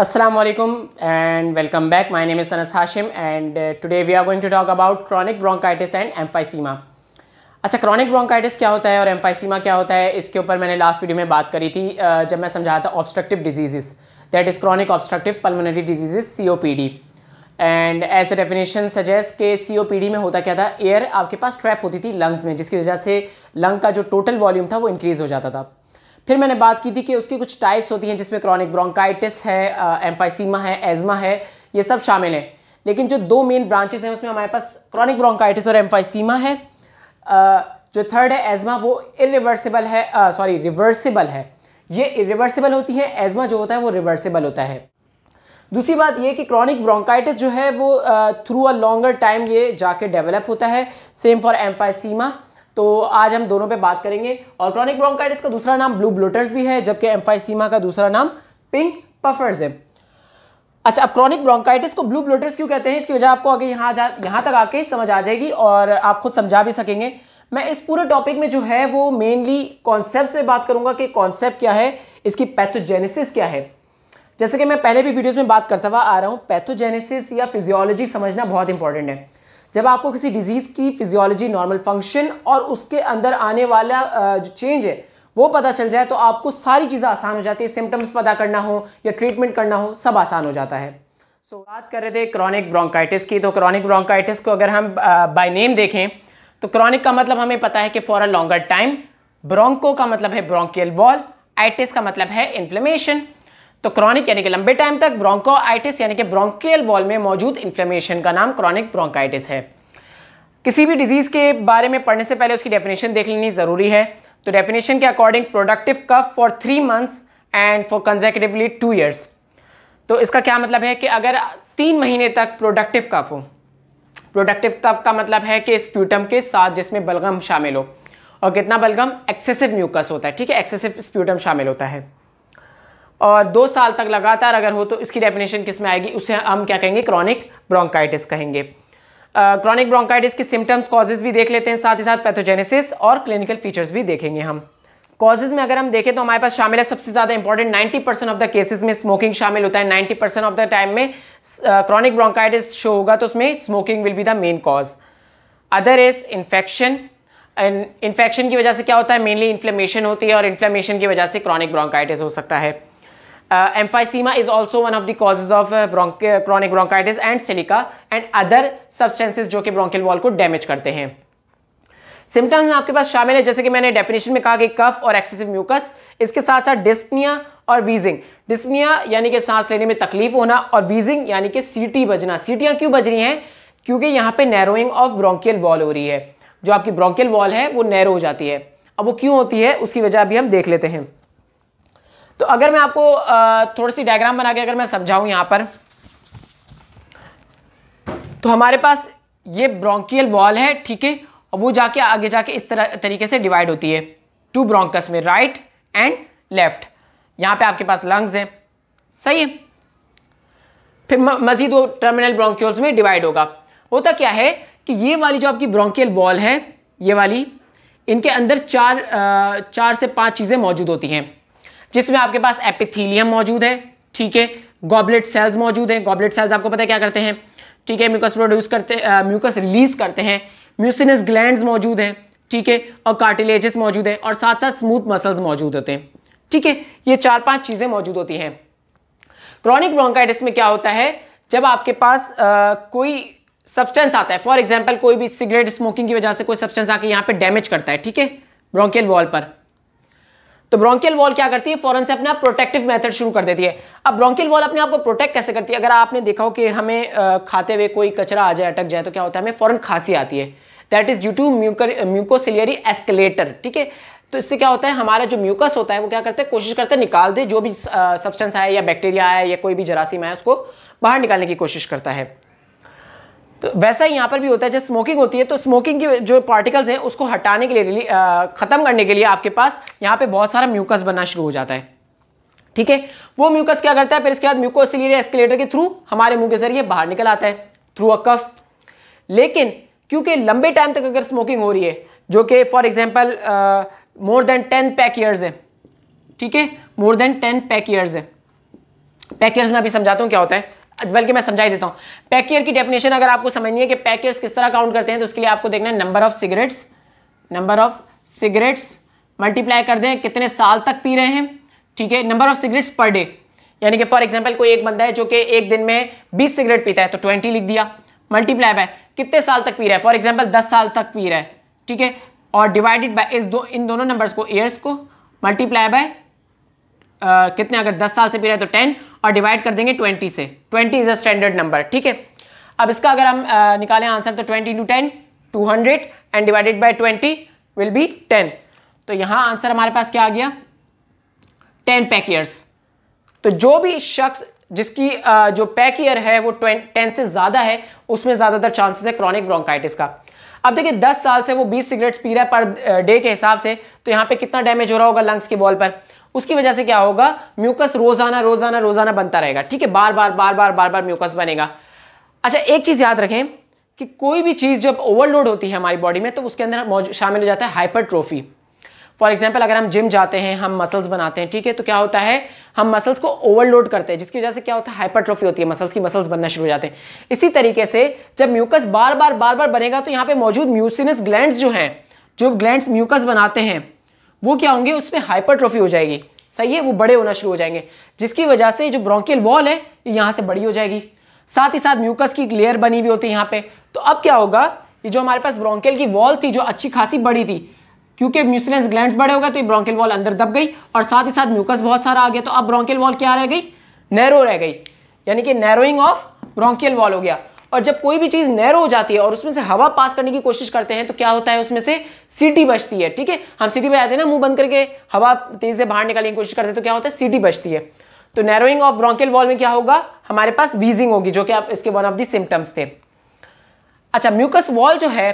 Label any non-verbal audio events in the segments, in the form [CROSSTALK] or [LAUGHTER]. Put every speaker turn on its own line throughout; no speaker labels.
Assalamualaikum and welcome back. My name is Anas Hashim and uh, today we are going to talk about chronic bronchitis and emphysema. अच्छा chronic bronchitis क्या होता है और emphysema क्या होता है इसके ऊपर मैंने लास्ट वीडियो में बात करी थी uh, जब मैं समझाया था obstructive diseases that is chronic obstructive pulmonary diseases COPD and as the definition suggest के सीओपीडी में होता क्या था एयर आपके पास ट्रैप होती थी लंग्स में जिसकी वजह से लंग का जो टोटल वॉल्यूम था वो इंक्रीज़ हो जाता था फिर मैंने बात की थी कि उसकी कुछ टाइप्स होती हैं जिसमें क्रॉनिक ब्रोंकाइटिस है एम्फाइसीमा है एजमा है ये सब शामिल हैं लेकिन जो दो मेन ब्रांचेस हैं उसमें हमारे पास क्रॉनिक ब्रोंकाइटिस और एम्फाइसीमा है जो थर्ड है एजमा वो इरिवर्सिबल है सॉरी रिवर्सिबल है ये इरिवर्सिबल होती है एजमा जो होता है वो रिवर्सिबल होता है दूसरी बात ये कि क्रॉनिक ब्रोंकाइटिस जो है वो थ्रू अ लॉन्गर टाइम ये जाके डेवलप होता है सेम फॉर एम्फाइसीमा तो आज हम दोनों पे बात करेंगे और क्रॉनिक ब्रोंकाइटिस का दूसरा नाम ब्लू ब्लोटर्स भी है जबकि एम्फाइसीमा का दूसरा नाम पिंक पफर्स है अच्छा अब क्रॉनिक ब्रोंकाइटिस को ब्लू ब्लोटर्स क्यों कहते हैं इसकी वजह आपको आगे यहाँ जा यहाँ तक आके समझ आ जाएगी और आप खुद समझा भी सकेंगे मैं इस पूरे टॉपिक में जो है वो मेनली कॉन्सेप्ट से बात करूंगा कि कॉन्सेप्ट क्या है इसकी पैथोजेनेसिस क्या है जैसे कि मैं पहले भी वीडियोस में बात करता हुआ आ रहा हूँ पैथोजेनेसिस या फिजियोलॉजी समझना बहुत इंपॉर्टेंट है जब आपको किसी डिजीज़ की फिजियोलॉजी नॉर्मल फंक्शन और उसके अंदर आने वाला जो चेंज है वो पता चल जाए तो आपको सारी चीज़ें आसान हो जाती है सिम्टम्स पता करना हो या ट्रीटमेंट करना हो सब आसान हो जाता है सो so, बात कर रहे थे क्रॉनिक ब्रोंकाइटिस की तो क्रॉनिक ब्रोंकाइटिस को अगर हम बाय नेम देखें तो क्रॉनिक का मतलब हमें पता है कि for a longer time broncho का मतलब है ब्रोंकियल वॉल आइटिस का मतलब है इन्फ्लेमेशन तो क्रॉनिक यानी कि लंबे टाइम तक ब्रोंकोआइटिस यानी कि ब्रोंकियल वॉल में मौजूद इन्फ्लेमेशन का नाम क्रॉनिक ब्रोंकाइटिस है किसी भी डिजीज़ के बारे में पढ़ने से पहले उसकी डेफिनेशन देख लेनी ज़रूरी है तो डेफिनेशन के according productive cough for three months and for consecutively two years तो इसका क्या मतलब है कि अगर तीन महीने तक प्रोडक्टिव कफ हो प्रोडक्टिव कफ का मतलब है कि स्प्यूटम के साथ जिसमें बलगम शामिल हो और कितना बलगम एक्सेसिव म्यूकस होता है ठीक है एक्सेसिव स्प्यूटम शामिल होता है और दो साल तक लगातार अगर हो तो इसकी डेफिनेशन किस में आएगी उसे हम क्या कहेंगे क्रॉनिक ब्रोंकाइटिस कहेंगे क्रॉनिक ब्रोंकाइटिस के सिम्टम्स कॉजेज भी देख लेते हैं साथ ही साथ पैथोजेनेसिस और क्लिनिकल फीचर्स भी देखेंगे हम कॉजेज में अगर हम देखें तो हमारे पास शामिल है सबसे ज़्यादा important 90 percent of the cases में स्मोकिंग शामिल होता है 90 परसेंट ऑफ द टाइम में क्रॉनिक ब्रोंकाइटिस शो होगा तो उसमें smoking will be the main cause other is infection infection की वजह से क्या होता है मेनली इन्फ्लेमेशन होती है और इन्फ्लेमेशन की वजह से क्रॉनिक ब्रोंकाइटिस हो सकता है Uh, emphysema is also one of the causes of uh, bronch chronic bronchitis and silica and other substances जो कि bronchial wall को damage करते हैं सिम्टम्स में आपके पास शामिल है जैसे कि मैंने डेफिनेशन में कहा कि कफ और एक्सेसिव म्यूकस इसके साथ साथ डिस्पनिया और वीजिंग डिस्पनिया यानी कि सांस लेने में तकलीफ होना और वीजिंग यानी कि सीटी बजना सीटियाँ क्यों बज रही हैं क्योंकि यहाँ पे नैरोइंग ऑफ ब्रोंकियल वॉल हो रही है जो आपकी ब्रोंकियल वॉल है वो नैरो हो जाती है अब वो क्यों होती है उसकी वजह भी हम देख लेते हैं तो अगर मैं आपको थोड़ी सी डायग्राम बना के अगर मैं समझाऊं यहां पर तो हमारे पास ये ब्रोंकियल वॉल है ठीक है और वो जाके आगे जाके इस तरह तरीके से डिवाइड होती है टू ब्रोंकस में राइट एंड लेफ्ट यहां पे आपके पास लंग्स हैं सही है फिर मजीद वो टर्मिनल ब्रोंकियोल्स में डिवाइड होगा होता क्या है कि ये वाली जो आपकी ब्रोंकियल वॉल है ये वाली इनके अंदर चार चार से पांच चीज़ें मौजूद होती हैं जिसमें आपके पास एपिथीलियम मौजूद है ठीक है गॉबलेट सेल्स मौजूद हैं गॉबलेट सेल्स आपको पता है क्या करते हैं ठीक है म्यूकस प्रोड्यूस करते म्यूकस रिलीज करते हैं म्यूसिनस ग्लैंड मौजूद हैं ठीक है और कार्टिलेजेस मौजूद हैं और साथ साथ स्मूथ मसल्स मौजूद होते हैं ठीक है ये चार पांच चीज़ें मौजूद होती हैं क्रॉनिक ब्रोंकाइटिस में क्या होता है जब आपके पास आ, कोई सब्सटेंस आता है फॉर एग्जाम्पल कोई भी सिगरेट स्मोकिंग की वजह से कोई सब्सटेंस आके यहाँ पे डैमेज करता है ठीक है ब्रोंकियल वॉल पर तो ब्रोंकियल वॉल क्या करती है फौरन से अपना प्रोटेक्टिव मेथड शुरू कर देती है अब ब्रोंकियल वॉल अपने आप को प्रोटेक्ट कैसे करती है अगर आपने देखा हो कि हमें खाते हुए कोई कचरा आ जाए अटक जाए तो क्या होता है हमें फौरन खांसी आती है that is due to mucor mucociliary escalator ठीक है तो इससे क्या होता है हमारा जो म्यूकस होता है वो क्या करते हैं कोशिश करते हैं निकाल दे जो भी सब्सटेंस आया या बैक्टीरिया आया या कोई भी जरासीम आया उसको बाहर निकालने की कोशिश करता है तो वैसा ही यहाँ पर भी होता है जब स्मोकिंग होती है तो स्मोकिंग की जो पार्टिकल्स हैं उसको हटाने के लिए ख़त्म करने के लिए आपके पास यहाँ पे बहुत सारा म्यूकस बनना शुरू हो जाता है ठीक है वो म्यूकस क्या करता है फिर इसके बाद म्यूकोस एस्केलेटर के थ्रू हमारे मुंह के जरिए बाहर निकल आता है थ्रू अ कफ लेकिन क्योंकि लंबे टाइम तक अगर स्मोकिंग हो रही है जो कि for example more than ten pack years है ठीक है more than ten pack years है पैक ईयर्स में अभी समझाता हूँ क्या होता है बल्कि मैं समझाई देता हूं पैकेयर की डेफिनेशन अगर आपको समझनी है कि पैकेयर किस तरह काउंट करते हैं तो उसके लिए आपको देखना है number of cigarettes number of cigarettes multiply कर दें कितने साल तक पी रहे हैं ठीक है number of cigarettes per day यानी कि फॉर एग्जाम्पल कोई एक बंदा है जो कि एक दिन में बीस सिगरेट पीता है तो ट्वेंटी लिख दिया मल्टीप्लाई बाय कितने साल तक पी रहा है फॉर एग्जाम्पल दस साल तक पी रहा है ठीक है और डिवाइडेड बाय इस दो इन दोनों नंबर्स को ईयर्स को मल्टीप्लाई बाय कितने अगर दस साल से पी रहा है तो टेन और डिवाइड कर देंगे ट्वेंटी से twenty is a standard number ठीक है अब इसका अगर हम आ, निकालें आंसर तो twenty two ten two hundred and divided by twenty will be ten तो यहाँ आंसर हमारे पास क्या आ गया टेन पैक ईयर्स तो जो भी शख्स जिसकी जो पैक ईयर है वो टेन से ज़्यादा है उसमें ज़्यादातर चांसेस है क्रॉनिक ब्रोंकाइटिस का अब देखिए दस साल से वो बीस सिगरेट्स पी रहा है पर डे के हिसाब से तो यहाँ पे कितना डैमेज हो रहा होगा लंग्स की वॉल पर उसकी वजह से क्या होगा म्यूकस रोजाना रोजाना रोजाना बनता रहेगा ठीक है बार बार बार बार बार बार म्यूकस बनेगा अच्छा एक चीज़ याद रखें कि कोई भी चीज़ जब ओवरलोड होती है हमारी बॉडी में तो उसके अंदर शामिल हो जाता है हाइपरट्रोफी फॉर एग्जाम्पल अगर हम जिम जाते हैं हम मसल्स बनाते हैं ठीक है तो क्या होता है हम मसल्स को ओवरलोड करते हैं जिसकी वजह से क्या होता है हाइपरट्रोफी होती है मसल्स की मसल्स बनना शुरू हो जाते हैं इसी तरीके से जब म्यूकस बार बार बार बार बनेगा तो यहाँ पे मौजूद म्यूसिनस ग्लैंड जो हैं जो ग्लैंड म्यूकस बनाते हैं वो क्या होंगे उसमें हाइपरट्रोफी हो जाएगी सही है वो बड़े होना शुरू हो जाएंगे जिसकी वजह से जो ब्रोंकियल वॉल है ये यहाँ से बड़ी हो जाएगी साथ ही साथ म्यूकस की एक लेयर बनी हुई होती है यहाँ पे तो अब क्या होगा ये जो हमारे पास ब्रोंकियल की वॉल थी जो अच्छी खासी बड़ी थी क्योंकि म्यूसिलेंस ग्लैंड बड़े हो गए तो ये ब्रोंकियल वॉल अंदर दब गई और साथ ही साथ म्यूकस बहुत सारा आ गया तो अब ब्रोंकियल वॉल क्या रह गई नैरो रह गई यानी कि नैरोइंग ऑफ ब्रोंकियल वॉल हो गया और जब कोई भी चीज़ नैरो हो जाती है और उसमें से हवा पास करने की कोशिश करते हैं तो क्या होता है उसमें से सीटी बचती है ठीक है हम सीटी बजाते हैं ना मुंह बंद करके हवा तेज से बाहर निकालने की कोशिश करते हैं तो क्या होता है सीटी बचती है तो नैरोइंग ऑफ ब्रोंकियल वॉल में क्या होगा हमारे पास वीजिंग होगी जो कि आप इसके वन ऑफ दी सिम्टम्स थे अच्छा म्यूकस वॉल जो है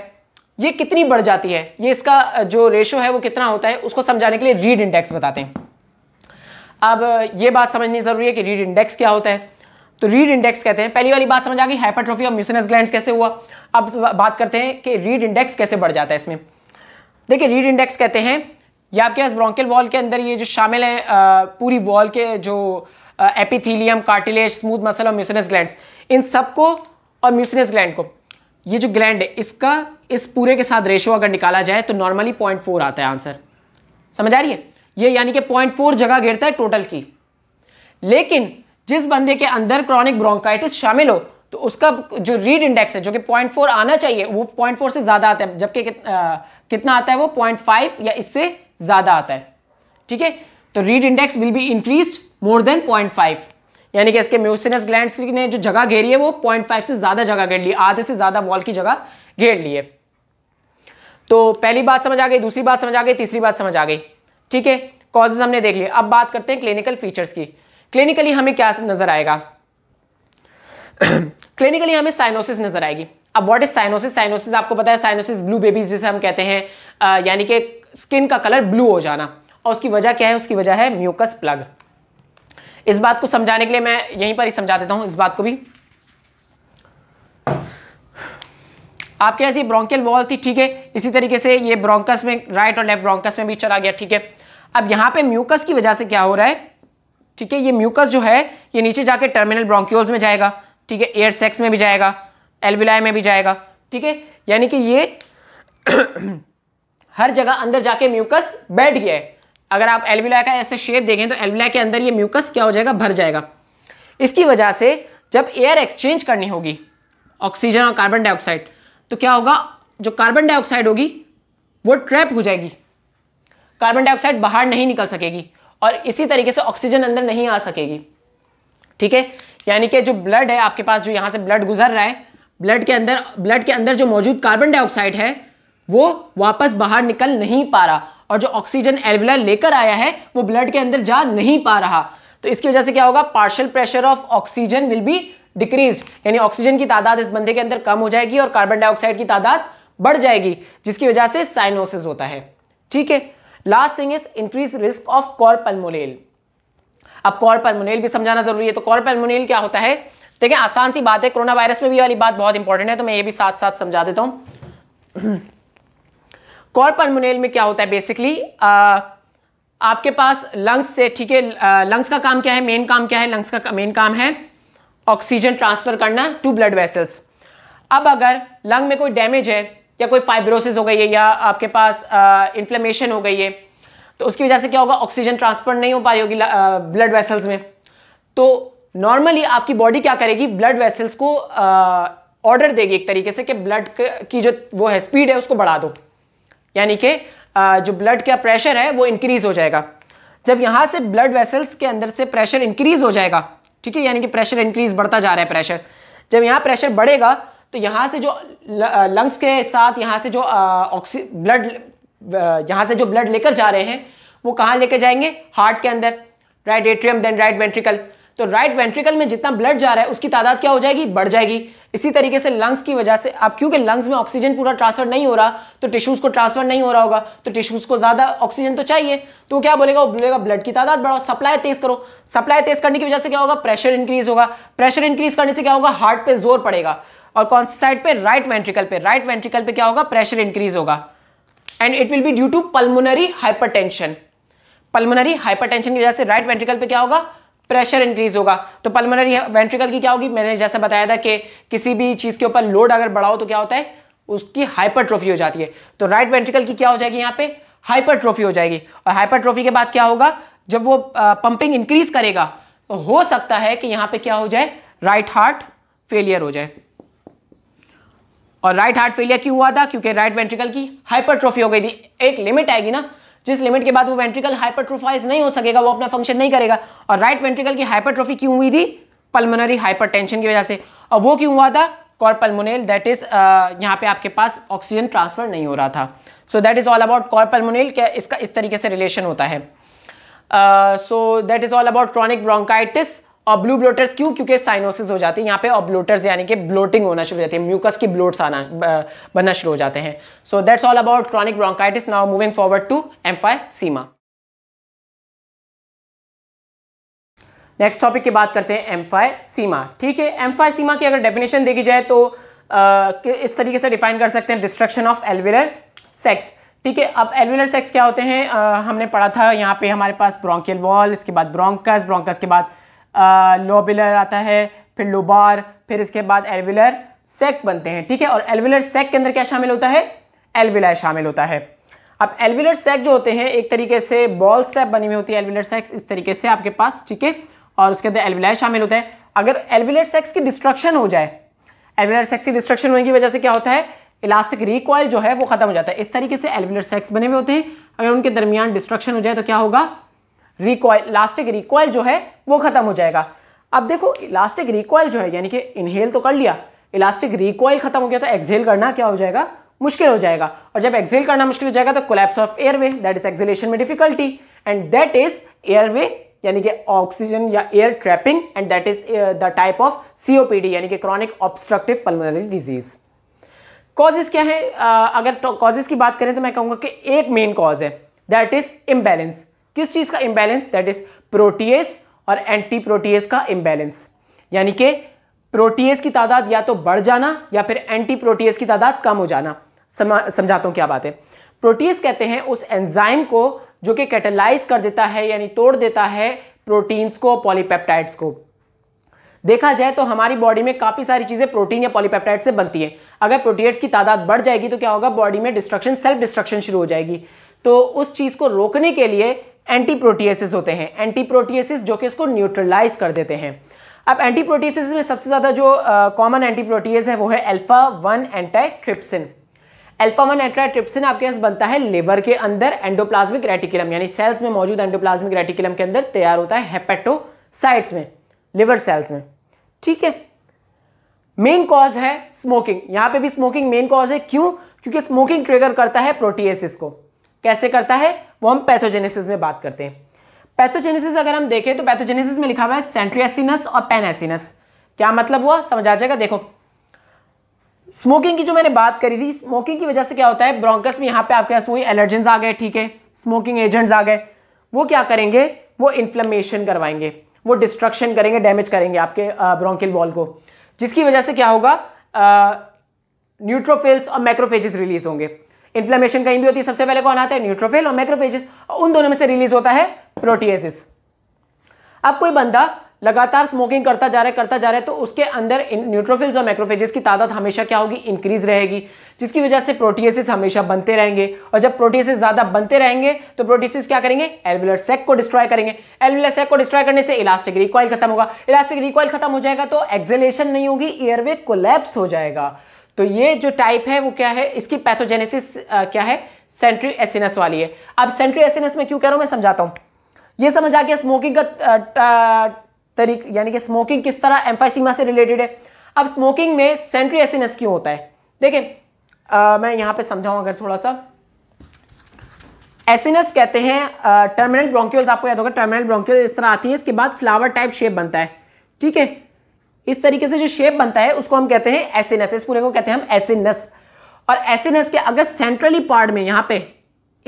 ये कितनी बढ़ जाती है ये इसका जो रेशो है वो कितना होता है उसको समझाने के लिए रीड इंडेक्स बताते हैं अब ये बात समझनी ज़रूरी है कि रीड इंडेक्स क्या होता है तो रीड इंडेक्स कहते हैं पहली वाली बात समझ आ गई हाइपरट्रोफी ऑफ म्यूसिनस ग्लैंड कैसे हुआ अब बात करते हैं कि रीड इंडेक्स कैसे बढ़ जाता है इसमें देखिए रीड इंडेक्स कहते हैं या आपके पास ब्रोंकियल वॉल के अंदर ये जो शामिल है पूरी वॉल के जो एपिथीलियम कार्टिलेज स्मूथ मसल और म्यूसिनस ग्लैंड इन सबको और म्यूसिनस ग्लैंड को ये जो ग्लैंड है इसका इस पूरे के साथ रेशो अगर निकाला जाए तो नॉर्मली पॉइंट फोर आता है आंसर समझ आ रही है ये यानी कि पॉइंट फोर जगह घेरता है टोटल की लेकिन जिस बंदे के अंदर क्रॉनिक ब्रोंकाइटिस शामिल हो तो उसका जो रीड इंडेक्स है जो कि पॉइंट फोर आना चाहिए वो पॉइंट फोर से ज़्यादा आता है जबकि कित, कितना आता है वो पॉइंट फाइव या इससे ज़्यादा आता है ठीक है तो Reid index will be increase more than point five यानी कि इसके म्यूसिनस ग्लैंड ने जो जगह घेरी है वो पॉइंट फाइव से ज़्यादा जगह घेर ली आधे से ज़्यादा वॉल की जगह घेर ली है तो पहली बात समझ आ गई दूसरी बात समझ आ गई तीसरी बात समझ आ गई ठीक है कॉजेज हमने देख लिया अब बात करते हैं क्लिनिकल फीचर्स की क्लिनिकली हमें क्या नजर आएगा क्लिनिकली [CLEARS THROAT] हमें साइनोसिस नजर आएगी अब व्हाट इज साइनोसिस साइनोसिस आपको पता है साइनोसिस ब्लू बेबीज जिसे हम कहते हैं यानी कि स्किन का कलर ब्लू हो जाना और उसकी वजह क्या है उसकी वजह है म्यूकस प्लग इस बात को समझाने के लिए मैं यहीं पर ही समझा देता हूं इस बात को भी आपके ऐसी ब्रोंकियल वॉल थी ठीक है इसी तरीके से ये ब्रोंकस में राइट और लेफ्ट ब्रोंकस में भी चला गया ठीक है अब यहां पे म्यूकस की वजह से क्या हो रहा है ठीक है ये म्यूकस जो है ये नीचे जाके टर्मिनल ब्रोंक्यूल्स में जाएगा ठीक है एयर सेक्स में भी जाएगा एलविलाई में भी जाएगा ठीक है यानी कि ये हर जगह अंदर जाके म्यूकस बैठ गया है अगर आप एलविलाई का ऐसे शेप देखें तो एलविलाई के अंदर ये म्यूकस क्या हो जाएगा भर जाएगा इसकी वजह से जब एयर एक्सचेंज करनी होगी ऑक्सीजन और कार्बन डाइऑक्साइड तो क्या होगा जो कार्बन डाइऑक्साइड होगी वो ट्रैप हो जाएगी कार्बन डाइऑक्साइड बाहर नहीं निकल सकेगी और इसी तरीके से ऑक्सीजन अंदर नहीं आ सकेगी ठीक है यानी कि जो ब्लड है आपके पास जो यहाँ से ब्लड गुजर रहा है ब्लड के अंदर ब्लड के अंदर जो मौजूद कार्बन डाइऑक्साइड है वो वापस बाहर निकल नहीं पा रहा और जो ऑक्सीजन एलविला लेकर आया है वो ब्लड के अंदर जा नहीं पा रहा तो इसकी वजह से क्या होगा partial pressure of oxygen will be decrease यानी ऑक्सीजन की तादाद इस बंदे के अंदर कम हो जाएगी और कार्बन डाइऑक्साइड की तादाद बढ़ जाएगी जिसकी वजह से साइनोसिस होता है ठीक है last thing is increase risk of cor pulmonale अब कॉर पलमोनेल भी समझाना जरूरी है तो कॉर पलमोनेल क्या होता है देखिए आसान सी बात है कोरोना वायरस में भी वाली बात बहुत इंपॉर्टेंट है तो मैं ये भी साथ साथ समझा देता हूं कॉर पलमोनेल में क्या होता है बेसिकली आपके पास लंग्स से ठीक है लंग्स का काम क्या है मेन काम क्या है लंग्स का मेन काम है ऑक्सीजन ट्रांसफर करना टू ब्लड वेसल्स अब अगर लंग में कोई डैमेज है या कोई फाइब्रोसिस हो गई है या आपके पास इन्फ्लेमेशन हो गई है तो उसकी वजह से क्या होगा ऑक्सीजन ट्रांसपोर्ट नहीं हो पा रही होगी ब्लड वेसल्स में तो नॉर्मली आपकी बॉडी क्या करेगी ब्लड वेसल्स को ऑर्डर देगी एक तरीके से कि ब्लड की जो वो है स्पीड है उसको बढ़ा दो यानी कि जो ब्लड का प्रेशर है वो इंक्रीज हो जाएगा जब यहाँ से ब्लड वेसल्स के अंदर से प्रेशर इंक्रीज हो जाएगा ठीक है यानी कि प्रेशर इंक्रीज बढ़ता जा रहा है प्रेशर जब यहाँ प्रेशर बढ़ेगा तो यहाँ से जो लंग्स के साथ यहाँ से जो ऑक्सी ब्लड यहाँ से जो ब्लड लेकर जा रहे हैं वो कहाँ लेकर जाएंगे हार्ट के अंदर right atrium then right ventricle तो राइट वेंट्रिकल में जितना ब्लड जा रहा है उसकी तादाद क्या हो जाएगी बढ़ जाएगी इसी तरीके से लंग्स की वजह से अब क्योंकि लंग्स में ऑक्सीजन पूरा ट्रांसफर नहीं हो रहा तो टिश्यूज़ को ट्रांसफर नहीं हो रहा होगा तो टिश्यूज़ को ज़्यादा ऑक्सीजन तो चाहिए तो क्या बोलेगा वो बोलेगा ब्लड की तादाद बढ़ाओ सप्लाई तेज़ करो सप्लाई तेज़ करने की वजह से क्या होगा प्रेशर इंक्रीज़ होगा प्रेशर इंक्रीज़ करने से क्या होगा हार्ट पर जोर पड़ेगा और कौन सी साइड पे राइट वेंट्रिकल पे राइट वेंट्रिकल पे क्या होगा प्रेशर इंक्रीज होगा and it will be due to pulmonary hypertension pulmonary hypertension की वजह से राइट वेंट्रिकल पे क्या होगा प्रेशर इंक्रीज होगा तो पल्मोनरी वेंट्रिकल की क्या होगी मैंने जैसा बताया था कि किसी भी चीज़ के ऊपर लोड अगर बढ़ाओ तो क्या होता है उसकी हाइपरट्रोफी हो जाती है तो राइट वेंट्रिकल की क्या हो जाएगी यहां पे हाइपरट्रोफी हो जाएगी और हाइपरट्रोफी के बाद क्या होगा जब वो पंपिंग इंक्रीज करेगा तो हो सकता है कि यहां पे क्या हो जाए राइट हार्ट फेलियर हो जाए और राइट हार्ट फेलियर क्यों हुआ था क्योंकि राइट वेंट्रिकल की हाइपरट्रोफी हो गई थी एक लिमिट आएगी ना जिस लिमिट के बाद वो वेंट्रिकल हाइपरट्रोफाइज नहीं हो सकेगा वो अपना फंक्शन नहीं करेगा और राइट वेंट्रिकल की हाइपरट्रोफी क्यों हुई थी पल्मोनरी हाइपरटेंशन की वजह से और वो क्यों हुआ था कॉर पल्मोनेल दैट इज यहाँ पे आपके पास ऑक्सीजन ट्रांसफर नहीं हो रहा था so that is all about cor pulmonale क्या इसका इस तरीके से रिलेशन होता है so that is all about chronic bronchitis blue bloaters क्यों क्योंकि साइनोसिस हो जाती है यहाँ पे ऑब्लोटर्स यानी कि ब्लोटिंग होना शुरू हो जाती है म्यूकस की ब्लोट्स आना बनना शुरू हो जाते हैं so that's all about chronic bronchitis now moving forward to emphysema next topic की बात करते हैं एम्फाइसीमा ठीक है एम्फाइसीमा की अगर डेफिनेशन देखी जाए तो आ, इस तरीके से डिफाइन कर सकते हैं डिस्ट्रक्शन ऑफ एलविलर सेक्स ठीक है अब एलविलर सेक्स क्या होते हैं आ, हमने पढ़ा था यहाँ पे हमारे पास ब्रोंकियल वॉल इसके बाद ब्रोंकस ब्रोंकस के बाद लोबिलर आता है फिर लोबार फिर इसके बाद एलविलर सेक बनते हैं ठीक है और एलविलर सेक के अंदर क्या शामिल होता है एलविलाय शामिल होता है अब एलविलर सेक जो होते हैं एक तरीके से बॉल स्टैप बनी हुई होती है एलविलर सेक्स इस तरीके से आपके पास ठीक है और उसके अंदर एलविलाय शामिल होता है अगर एलविलर सेक्स की डिस्ट्रक्शन हो जाए एलविलर सेक्स की डिस्ट्रक्शन होने की वजह से क्या होता है इलास्टिक रिकॉयल जो है वो खत्म हो जाता है इस तरीके से एलविलर सेक्स बने हुए होते हैं अगर उनके दरमियान डिस्ट्रक्शन हो जाए तो क्या होगा रिकॉयल इलास्टिक रिकॉयल जो है वो खत्म हो जाएगा अब देखो इलास्टिक रिकॉयल जो है यानी कि इनहेल तो कर लिया इलास्टिक रिकॉयल खत्म हो गया तो एक्सहेल करना क्या हो जाएगा मुश्किल हो जाएगा और जब एक्सेल करना मुश्किल हो जाएगा तो collapse of airway that is exhalation में difficulty and that is airway यानी कि ऑक्सीजन या air trapping and that is the type of COPD यानी कि chronic obstructive pulmonary disease causes क्या है uh, अगर कॉजेज तो की बात करें तो मैं कहूँगा कि एक मेन कॉज है दैट इज इम्बेलेंस किस चीज़ का इम्बैलेंस दैट इज प्रोटीएस और एंटी प्रोटीएस का इंबैलेंस यानी कि प्रोटीएस की तादाद या तो बढ़ जाना या फिर एंटी प्रोटीएस की तादाद कम हो जाना समझाता हूँ क्या बात है प्रोटीएस कहते हैं उस एंजाइम को जो कि कैटेलाइज कर देता है यानी तोड़ देता है प्रोटीन्स को पॉलीपेप्टाइड्स को देखा जाए तो हमारी बॉडी में काफ़ी सारी चीज़ें प्रोटीन या पॉलीपेप्टाइड से बनती हैं अगर प्रोटीएट्स की तादाद बढ़ जाएगी तो क्या होगा बॉडी में डिस्ट्रक्शन सेल्फ डिस्ट्रक्शन शुरू हो जाएगी तो उस चीज़ को रोकने के लिए एंटी होते हैं एंटी जो कि इसको न्यूट्रलाइज कर देते हैं अब एंटीप्रोटीसिस में सबसे ज़्यादा जो कॉमन एंटी प्रोटीएस है वो है alpha one antitrypsin alpha alpha one antitrypsin आपके पास बनता है लिवर के अंदर एंडोप्लाज्मिक रेटिकुलम यानी सेल्स में मौजूद एंडोप्लाज्मिक रेटिकुलम के अंदर तैयार होता है हेपेटोसाइट्स में लिवर सेल्स में ठीक है मेन कॉज है स्मोकिंग यहां पे भी स्मोकिंग मेन कॉज है क्यों क्योंकि स्मोकिंग ट्रिगर करता है प्रोटीएसिस को कैसे करता है वो हम पैथोजेनेसिस में बात करते हैं पैथोजेनेसिस अगर हम देखें तो पैथोजेनेसिस में लिखा हुआ है सेंट्रियासिनस और पेनासिनस क्या मतलब हुआ समझ आ जाएगा देखो स्मोकिंग की जो मैंने बात करी थी स्मोकिंग की वजह से क्या होता है ब्रोंकस में यहाँ पे आपके पास वही एलर्जेंस आ गए ठीक है स्मोकिंग एजेंट्स आ गए वो क्या करेंगे वो इन्फ्लेमेशन करवाएंगे वो डिस्ट्रक्शन करेंगे डैमेज करेंगे आपके ब्रोंकिल वॉल को जिसकी वजह से क्या होगा न्यूट्रोफिल्स और मैक्रोफेजेस रिलीज होंगे इन्फ्लेमेशन कहीं भी होती है सबसे पहले कौन आता है न्यूट्रोफिल और मैक्रोफेजेस उन दोनों में से रिलीज होता है प्रोटीएसिस अब कोई बंदा लगातार स्मोकिंग करता जा रहा है करता जा रहा है तो उसके अंदर न्यूट्रोफिल्स और मैक्रोफेजेस की तादाद हमेशा क्या होगी इंक्रीज रहेगी जिसकी वजह से प्रोटीएसिस हमेशा बनते रहेंगे और जब प्रोटीएसिस ज़्यादा बनते रहेंगे तो प्रोटीएसिस क्या करेंगे एलवुलर सेक को डिस्ट्रॉय करेंगे एलवुलर सेक को डिस्ट्रॉय करने से इलास्टिक रिकॉइल खत्म होगा इलास्टिक रिकॉइल खत्म हो जाएगा तो एक्जेलेशन नहीं होगी एयरवे कोलैप्स हो जाएगा तो ये जो टाइप है वो क्या है इसकी पैथोजेनेसिस क्या है सेंट्री एसिनस वाली है अब सेंट्री एसिनस में क्यों कह रहा हूं मैं समझाता हूं ये समझ आ गया स्मोकिंग का तरीक यानी कि स्मोकिंग किस तरह एम्फाइसिमा से रिलेटेड है अब स्मोकिंग में सेंट्री एसिनस क्यों होता है देखें मैं यहां पे समझाऊं अगर थोड़ा सा एसिनस कहते हैं टर्मिनल ब्रोंक्यूल्स आपको याद होगा टर्मिनल ब्रोंक्यूल इस तरह आती है इसके बाद फ्लावर टाइप शेप बनता है ठीक है इस तरीके से जो शेप बनता है उसको हम कहते हैं एसिनस इस पूरे को कहते हैं हम एसिनस और एसिनस के अगर सेंट्रली पार्ट में यहां पे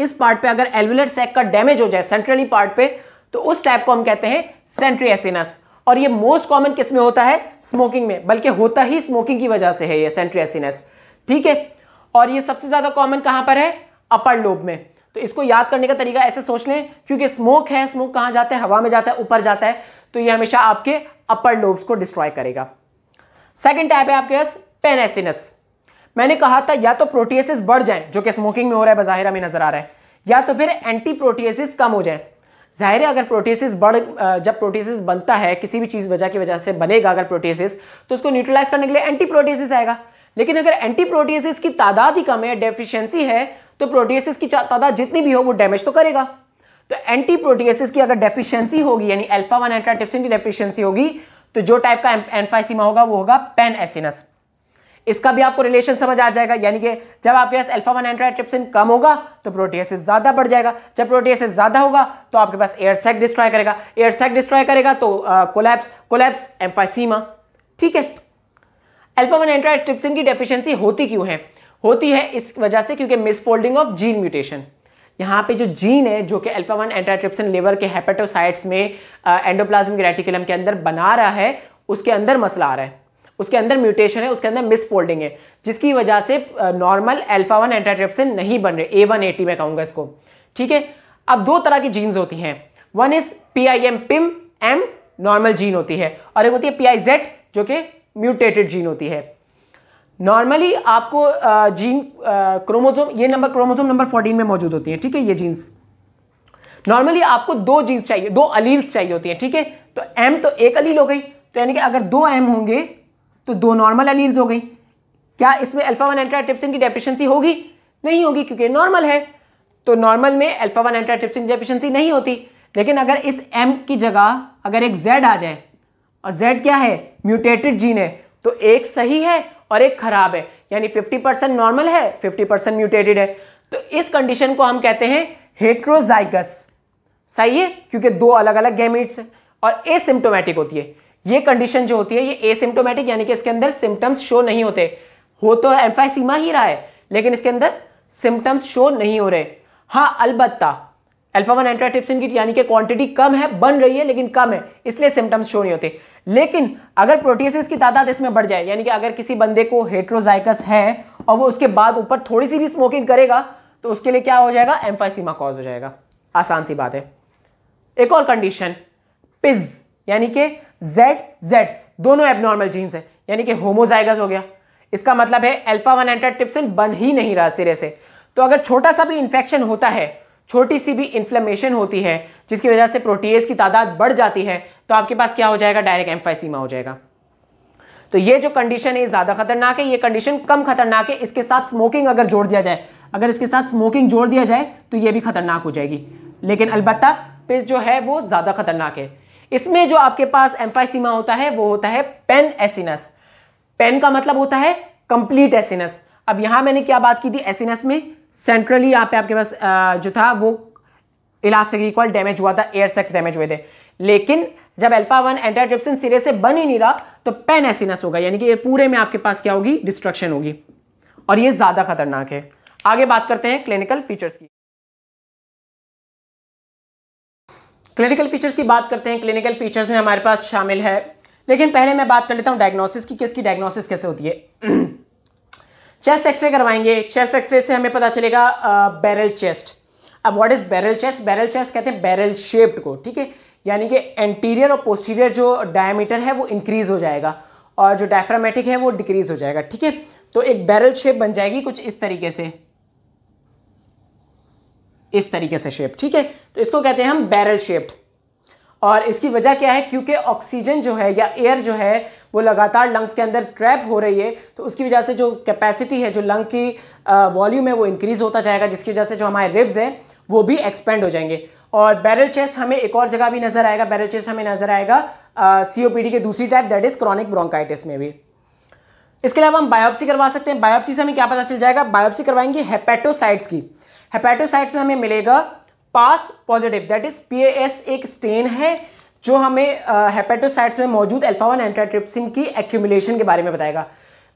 इस पार्ट पे अगर एल्वुलर सैक का डैमेज हो जाए सेंट्रली पार्ट पे तो उस टाइप को हम कहते हैं सेंट्री एसिनस और ये मोस्ट कॉमन किस में होता है स्मोकिंग में बल्कि होता ही स्मोकिंग की वजह से है ये सेंट्री एसिनस ठीक है और ये सबसे ज़्यादा कॉमन कहां पर है अपर लोब में तो इसको याद करने का तरीका ऐसे सोच लें क्योंकि स्मोक है स्मोक कहां जाता है हवा में जाता है ऊपर जाता है तो ये हमेशा आपके अपर लोब्स को डिस्ट्रॉय करेगा सेकेंड टाइप है आपके पास पेनेसिनस मैंने कहा था या तो प्रोटीएसिस बढ़ जाए जो कि स्मोकिंग में हो रहा है बाहिर में नज़र आ रहा है या तो फिर एंटी प्रोटीएसिस कम हो जाए ज़ाहिर है अगर प्रोटीसिस बढ़ जब प्रोटीसिस बनता है किसी भी चीज़ वजह की वजह से बनेगा अगर प्रोटीसिस तो उसको न्यूट्रलाइज करने के लिए एंटी प्रोटीसिस आएगा लेकिन अगर एंटी प्रोटीसिस की तादाद ही कम है डेफिशिएंसी है तो प्रोटीसिस की तादाद जितनी भी हो वो डैमेज तो करेगा तो एंटी प्रोटीएसिस की अगर डेफिशिएंसी होगी यानी अल्फा वन एंट्राटिप्सिन की डेफिशिएंसी होगी तो जो टाइप का एनफाइसीमा होगा वो होगा पेन एसिनस इसका भी आपको रिलेशन समझ आ जाएगा यानी कि जब आपके पास अल्फा वन एंट्राटिप्सिन कम होगा तो प्रोटीएसिस ज़्यादा बढ़ जाएगा जब प्रोटीएसिस ज़्यादा होगा तो आपके पास एयर सैक डिस्ट्रॉय करेगा एयर सैक डिस्ट्रॉय करेगा तो कोलैप्स कोलैप्स एम्फाइसीमा ठीक है अल्फा वन एंट्राटिप्सिन की डेफिशिएंसी होती क्यों है होती है इस वजह से क्योंकि मिसफोल्डिंग ऑफ जीन म्यूटेशन यहाँ पे जो जीन है जो कि अल्फा वन एंटाट्रिप्सन लेवर के हेपेटोसाइट्स में के रेटिकुलम के अंदर बना रहा है उसके अंदर मसला आ रहा है उसके अंदर म्यूटेशन है उसके अंदर मिसफोल्डिंग है जिसकी वजह से नॉर्मल अल्फा वन एंटाट्रिप्सन नहीं बन रहे ए वन एटी मैं कहूँगा इसको ठीक है अब दो तरह की जीन्स होती हैं one is P I M pim M normal gene होती है और एक होती है पी आई जेड जो कि म्यूटेटेड जीन होती है नॉर्मली आपको जीन क्रोमोजोम ये नंबर क्रोमोजोम नंबर 14 में मौजूद होती है ठीक है ये जीन्स नॉर्मली आपको दो जीन्स चाहिए दो अलील्स चाहिए होती हैं ठीक है तो एम तो एक अलील हो गई तो यानी कि अगर दो एम होंगे तो दो नॉर्मल अलील्स हो गई क्या इसमें अल्फा वन एंट्राटिप्सिन की डेफिशिएंसी होगी नहीं होगी क्योंकि नॉर्मल है तो नॉर्मल में अल्फा वन एंट्राटिप्सिन की डेफिशिएंसी नहीं होती लेकिन अगर इस एम की जगह अगर एक जेड आ जाए और जेड क्या है म्यूटेटेड जीन है तो एक सही है और एक खराब है यानी 50 परसेंट नॉर्मल है 50 परसेंट म्यूटेटेड है तो इस कंडीशन को हम कहते हैं हेट्रोजाइगस सही है क्योंकि दो अलग अलग गैमिट्स हैं और एसिम्टोमेटिक होती है ये कंडीशन जो होती है ये एसिम्टोमेटिक यानी कि इसके अंदर सिम्टम्स शो नहीं होते हो तो एम्फाइसीमा ही रहा है लेकिन इसके अंदर सिम्टम्स शो नहीं हो रहे हाँ अलबत्ता अल्फा वन एंट्राटिप्सिन की यानी कि क्वांटिटी कम है बन रही है लेकिन कम है इसलिए सिम्टम्स शो नहीं होते लेकिन अगर प्रोटीसिस की तादाद इसमें बढ़ जाए यानी कि अगर किसी बंदे को हेट्रोजाइकस है और वो उसके बाद ऊपर थोड़ी सी भी स्मोकिंग करेगा तो उसके लिए क्या हो जाएगा एम्फाइसीमा कॉज हो जाएगा आसान सी बात है एक और कंडीशन पिज यानी कि जेड जेड दोनों एबनॉर्मल जीन्स है यानी कि होमोजाइगस हो गया इसका मतलब है एल्फा वन हंड्रेड टिप्सिन बन ही नहीं रहा सिरे से तो अगर छोटा सा भी इंफेक्शन होता है छोटी सी भी इन्फ्लेमेशन होती है जिसकी वजह से प्रोटीएस की तादाद बढ़ जाती है तो आपके पास क्या हो जाएगा डायरेक्ट एम्फाइसीमा हो जाएगा तो ये जो कंडीशन है ज़्यादा खतरनाक है ये कंडीशन कम खतरनाक है इसके साथ स्मोकिंग अगर जोड़ दिया जाए अगर इसके साथ स्मोकिंग जोड़ दिया जाए तो ये भी खतरनाक हो जाएगी लेकिन अलबत् पिस जो है वो ज़्यादा खतरनाक है इसमें जो आपके पास एम्फाइसीमा होता है वो होता है पेन एसिनस पेन का मतलब होता है कंप्लीट एसिनस अब यहां मैंने क्या बात की थी एसिनस में सेंट्रली यहाँ पे आपके पास जो था वो इलास्टिक इक्वल डैमेज हुआ था एयर सेक्स डैमेज हुए थे लेकिन जब अल्फा वन एंटाट्रिप्सिन सिरे से बन ही नहीं रहा तो एसिनस होगा यानी कि ये पूरे में आपके पास क्या होगी डिस्ट्रक्शन होगी और ये ज़्यादा खतरनाक है आगे बात करते हैं क्लिनिकल फीचर्स की क्लिनिकल फीचर्स की बात करते हैं क्लिनिकल फीचर्स में हमारे पास शामिल है लेकिन पहले मैं बात कर लेता हूँ डायग्नोसिस की किसकी डायग्नोसिस कैसे होती है चेस्ट [CLEARS THROAT] एक्सरे करवाएंगे चेस्ट एक्सरे से हमें पता चलेगा बैरल चेस्ट अब what is barrel chest barrel chest कहते हैं बैरल शेप्ड को ठीक है यानी कि एंटीरियर और पोस्टीरियर जो डायमीटर है वो इंक्रीज़ हो जाएगा और जो डायफ्रामेटिक है वो डिक्रीज़ हो जाएगा ठीक है तो एक बैरल शेप बन जाएगी कुछ इस तरीके से इस तरीके से शेप ठीक है तो इसको कहते हैं हम बैरल शेप्ड और इसकी वजह क्या है क्योंकि ऑक्सीजन जो है या एयर जो है वो लगातार लंग्स के अंदर ट्रैप हो रही है तो उसकी वजह से जो कैपेसिटी है जो लंग की वॉल्यूम है वो इंक्रीज़ होता जाएगा जिसकी वजह से जो हमारे रिब्स हैं वो भी एक्सपेंड हो जाएंगे और बैरल चेस्ट हमें एक और जगह भी नजर आएगा बैरल चेस्ट हमें नजर आएगा सीओपीडी के दूसरी type that is chronic bronchitis में भी इसके अलावा हम बायोप्सी करवा सकते हैं बायोप्सी से हमें क्या पता चल जाएगा बायोप्सी करवाएंगे हेपेटोसाइट्स की हेपेटोसाइट्स में हमें मिलेगा PAS positive that is S एक स्टेन है जो हमें हेपेटोसाइट्स में मौजूद अल्फा वन एंट्राट्रिप्सिन की एक्यूमुलेशन के बारे में बताएगा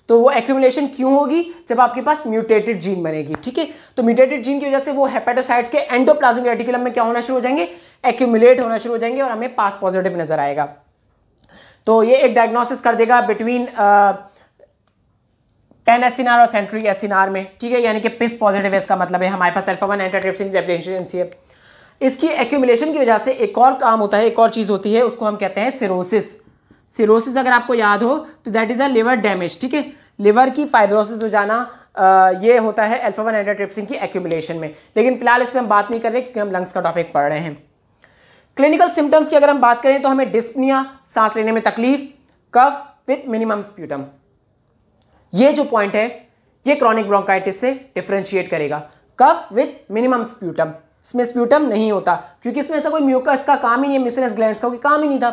तो वो एक्यूमुलेशन क्यों होगी जब आपके पास म्यूटेटेड जीन बनेगी ठीक है तो म्यूटेटेड जीन की वजह से वो हेपेटोसाइट्स के एंडोप्लाज्मिक रेटिकुलम में क्या होना शुरू हो जाएंगे एक्यूमुलेट होना शुरू हो जाएंगे और हमें पास पॉजिटिव नजर आएगा तो ये एक डायग्नोसिस कर देगा बिटवीन टेन एस और सेंट्री एस में ठीक है यानी कि पिस पॉजिटिव है इसका मतलब है हमारे पास एल्फा वन एंटाट्रिप्सिन है इसकी एक्यूमुलेशन की वजह से एक और काम होता है एक और चीज़ होती है उसको हम कहते हैं सिरोसिस सिरोसिस अगर आपको याद हो तो that is a liver damage ठीक है लिवर की फाइब्रोसिस हो जाना आ, ये होता है अल्फा वन एंड्राट्रिप्सिन की एक्यूमुलेशन में लेकिन फिलहाल इस पर हम बात नहीं कर रहे क्योंकि हम लंग्स का टॉपिक पढ़ रहे हैं क्लिनिकल सिम्टम्स की अगर हम बात करें तो हमें डिस्पनिया सांस लेने में तकलीफ कफ विथ मिनिमम स्प्यूटम ये जो पॉइंट है ये क्रॉनिक ब्रोंकाइटिस से डिफ्रेंशिएट करेगा कफ विथ मिनिमम स्प्यूटम इसमें स्प्यूटम नहीं होता क्योंकि इसमें ऐसा कोई म्यूकस का काम ही नहीं है मिसनेस ग्लैंड का कोई काम ही नहीं था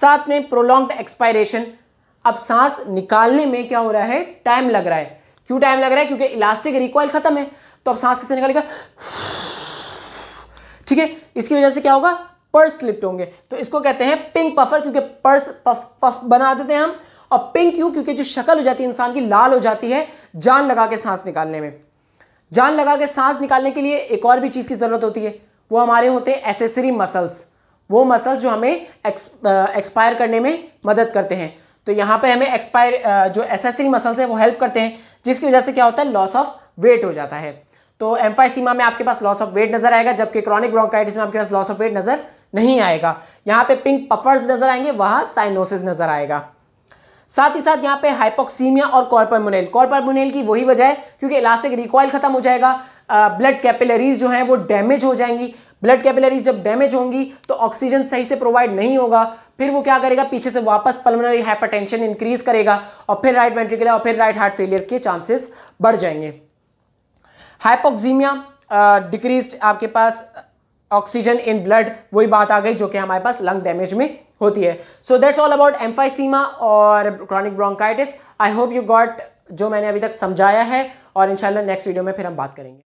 साथ में प्रोलॉन्ग एक्सपायरेशन अब सांस निकालने में क्या हो रहा है टाइम लग रहा है क्यों टाइम लग रहा है क्योंकि इलास्टिक रिकॉइल खत्म है तो अब सांस किससे निकालेगा ठीक है इसकी वजह से क्या होगा पर्स क्लिप्ट होंगे तो इसको कहते हैं पिंक पफर क्योंकि पर्स पफ पफ बना देते हैं हम और पिंक क्यों क्योंकि जो शक्ल हो जाती है इंसान की लाल हो जाती है जान लगा के सांस निकालने में जान लगा के सांस निकालने के लिए एक और भी चीज़ की ज़रूरत होती है वो हमारे होते हैं एसेसरी मसल्स वो मसल्स जो हमें एक्सपायर करने में मदद करते हैं तो यहाँ पे हमें एक्सपायर जो एसेसिंग मसल्स हैं वो हेल्प करते हैं जिसकी वजह से क्या होता है लॉस ऑफ वेट हो जाता है तो एम्फाइसीमा में आपके पास लॉस ऑफ वेट नजर आएगा जबकि क्रॉनिक ब्रोंकाइटिस में आपके पास लॉस ऑफ वेट नजर नहीं आएगा यहाँ पे पिंक पफर्स नजर आएंगे वहाँ साइनोसिस नजर आएगा साथ ही साथ यहाँ पे हाइपोक्सीमिया और कॉर्परमोनेल कॉर्पोमोनेल की वही वजह है क्योंकि इलास्टिक रिकॉयल खत्म हो जाएगा ब्लड कैपिलरीज जो हैं वो डैमेज हो जाएंगी ब्लड कैपिलरीज जब डैमेज होंगी तो ऑक्सीजन सही से प्रोवाइड नहीं होगा फिर वो क्या करेगा पीछे से वापस पल्मोनरी हाइपरटेंशन इंक्रीज करेगा और फिर राइट वेंट्रिकुलर और फिर राइट हार्ट फेलियर के चांसेस बढ़ जाएंगे हाइपोक्सीमिया डिक्रीज आपके पास ऑक्सीजन इन ब्लड वही बात आ गई जो कि हमारे पास लंग डैमेज में होती है so that's all about emphysema और chronic bronchitis I hope you got जो मैंने अभी तक समझाया है और इंशाल्लाह नेक्स्ट वीडियो में फिर हम बात करेंगे